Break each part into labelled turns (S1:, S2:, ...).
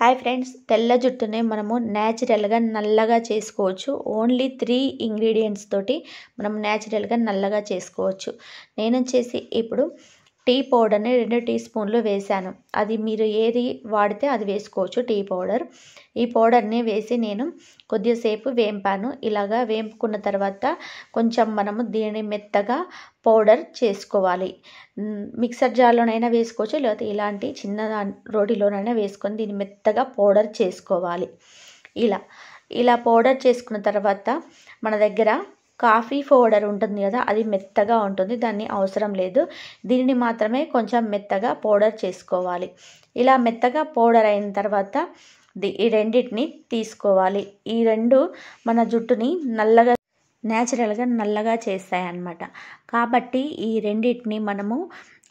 S1: hi friends తెల్ల జుట్టుని మనము న్యాచురల్గా నల్లగా చేసుకోవచ్చు ఓన్లీ త్రీ ఇంగ్రీడియంట్స్ తోటి మనం న్యాచురల్గా నల్లగా చేసుకోవచ్చు నేను వచ్చేసి ఇప్పుడు టీ పౌడర్ని రెండు టీ స్పూన్లు వేశాను అది మీరు ఏది వాడితే అది వేసుకోవచ్చు టీ పౌడర్ ఈ పౌడర్ని వేసి నేను కొద్దిసేపు వేంపాను ఇలాగా వేంపుకున్న తర్వాత కొంచెం మనము దీనిని మెత్తగా పౌడర్ చేసుకోవాలి మిక్సర్ జార్లోనైనా వేసుకోవచ్చు లేకపోతే ఇలాంటి చిన్న రోటిలోనైనా వేసుకొని దీన్ని మెత్తగా పౌడర్ చేసుకోవాలి ఇలా ఇలా పౌడర్ చేసుకున్న తర్వాత మన దగ్గర కాఫీ పౌడర్ ఉంటుంది కదా అది మెత్తగా ఉంటుంది దాన్ని అవసరం లేదు దీనిని మాత్రమే కొంచెం మెత్తగా పౌడర్ చేసుకోవాలి ఇలా మెత్తగా పౌడర్ అయిన తర్వాత ఈ రెండింటిని తీసుకోవాలి ఈ రెండు మన జుట్టుని నల్లగా న్యాచురల్గా నల్లగా చేస్తాయన్నమాట కాబట్టి ఈ రెండింటిని మనము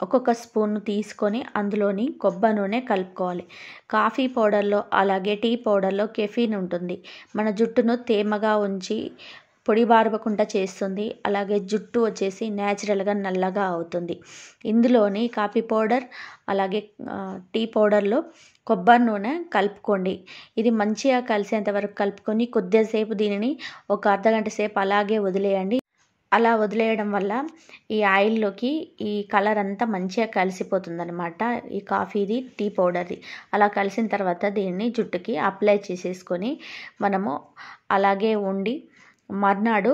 S1: ఒక్కొక్క స్పూన్ తీసుకొని అందులోని కొబ్బరి నూనె కలుపుకోవాలి కాఫీ పౌడర్లో అలాగే టీ పౌడర్లో కెఫీన్ ఉంటుంది మన జుట్టును తేమగా ఉంచి పొడి బారవకుండా చేస్తుంది అలాగే జుట్టు వచ్చేసి న్యాచురల్గా నల్లగా అవుతుంది ఇందులోని కాఫీ పౌడర్ అలాగే టీ పౌడర్లో కొబ్బరి నూనె కలుపుకోండి ఇది మంచిగా కలిసేంత వరకు కలుపుకొని కొద్దిసేపు దీనిని ఒక అర్ధగంట సేపు అలాగే వదిలేయండి అలా వదిలేయడం వల్ల ఈ ఆయిల్లోకి ఈ కలర్ అంతా మంచిగా కలిసిపోతుందనమాట ఈ కాఫీది టీ పౌడర్ది అలా కలిసిన తర్వాత దీన్ని జుట్టుకి అప్లై చేసేసుకొని మనము అలాగే ఉండి మర్నాడు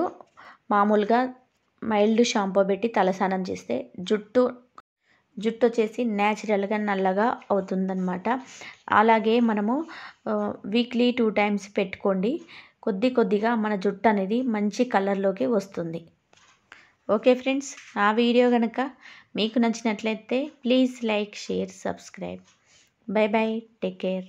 S1: మామూలుగా మైల్డ్ షాంపూ పెట్టి తలస్నానం చేస్తే జుట్టు జుట్టు వచ్చేసి న్యాచురల్గా నల్లగా అవుతుందన్నమాట అలాగే మనము వీక్లీ టూ టైమ్స్ పెట్టుకోండి కొద్ది కొద్దిగా మన జుట్టు అనేది మంచి కలర్లోకి వస్తుంది ఓకే ఫ్రెండ్స్ నా వీడియో కనుక మీకు నచ్చినట్లయితే please like share subscribe bye bye take care